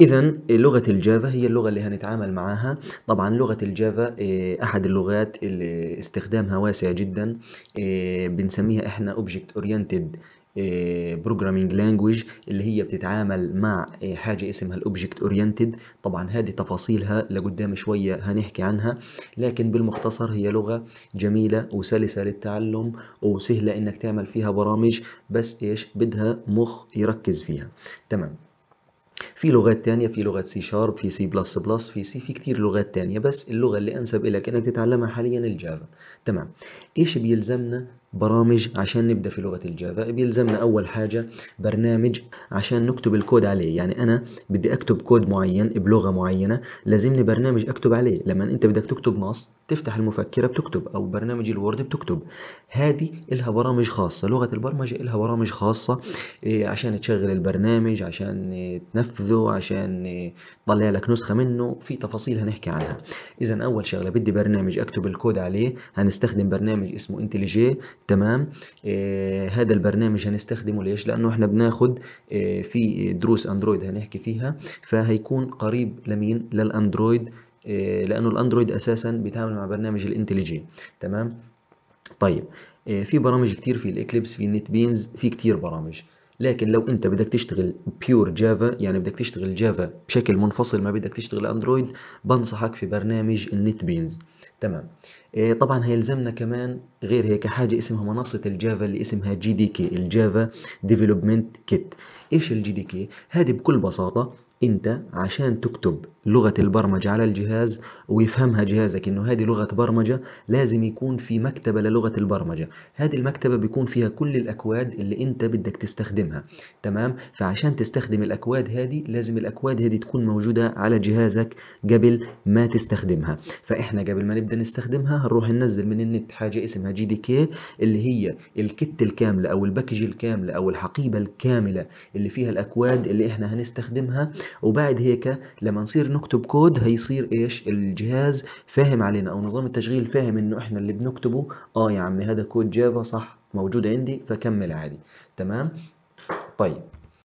إذا لغة الجافا هي اللغة اللي هنتعامل معاها، طبعا لغة الجافا آه، أحد اللغات اللي استخدامها واسع جدا آه، بنسميها احنا Object Oriented آه، Programming Language اللي هي بتتعامل مع حاجة اسمها الأوبجكت أورينتد طبعا هذه تفاصيلها لقدام شوية هنحكي عنها لكن بالمختصر هي لغة جميلة وسلسة للتعلم وسهلة إنك تعمل فيها برامج بس إيش بدها مخ يركز فيها تمام في لغات تانية في لغة سي شارب في سي بلس بلس في سي في كتير لغات تانية بس اللغة اللي أنسب إليك إنك تتعلمها حاليا الجافا تمام إيش بيلزمنا برامج عشان نبدأ في لغة الجافا بيلزمنا أول حاجة برنامج عشان نكتب الكود عليه يعني أنا بدي أكتب كود معين بلغة معينة لازمني برنامج أكتب عليه لما أنت بدك تكتب نص تفتح المفكرة بتكتب أو برنامج الوورد بتكتب هذه إلها برامج خاصة لغة البرمجة إلها برامج خاصة إيه، عشان تشغل البرنامج عشان تنفذ تاخذه عشان يطلع لك نسخه منه في تفاصيل هنحكي عنها اذا اول شغله بدي برنامج اكتب الكود عليه هنستخدم برنامج اسمه انتليجي تمام إيه هذا البرنامج هنستخدمه ليش لانه احنا بناخد إيه في دروس اندرويد هنحكي فيها فهيكون قريب لمين للاندرويد إيه لانه الاندرويد اساسا بيتعامل مع برنامج الانتليجي تمام طيب آه، في برامج كتير في الاكليبس في النت بينز في كتير برامج لكن لو انت بدك تشتغل بيور جافا يعني بدك تشتغل جافا بشكل منفصل ما بدك تشتغل اندرويد بنصحك في برنامج النت بينز تمام إيه، طبعا هيلزمنا كمان غير هيك حاجة اسمها منصة الجافا اللي اسمها جي دي كي الجافا ديفلوبمنت كيت ايش الجي دي كي هذه بكل بساطة انت عشان تكتب لغة البرمجة على الجهاز ويفهمها جهازك انه هذه لغة برمجة لازم يكون في مكتبة للغة البرمجة هذه المكتبة بيكون فيها كل الاكواد اللي انت بدك تستخدمها تمام فعشان تستخدم الاكواد هذه لازم الاكواد هذه تكون موجودة على جهازك قبل ما تستخدمها فاحنا قبل ما نبدأ نستخدمها هنروح ننزل من النت حاجة اسمها جي دي كي اللي هي الكت الكاملة او الباكج الكاملة او الحقيبة الكاملة اللي فيها الاكواد اللي احنا هنستخدمها وبعد هيك لما نصير نكتب كود هيصير ايش الجهاز فاهم علينا او نظام التشغيل فاهم انه احنا اللي بنكتبه اه يا عمي هذا كود جافا صح موجود عندي فكمل عادي تمام طيب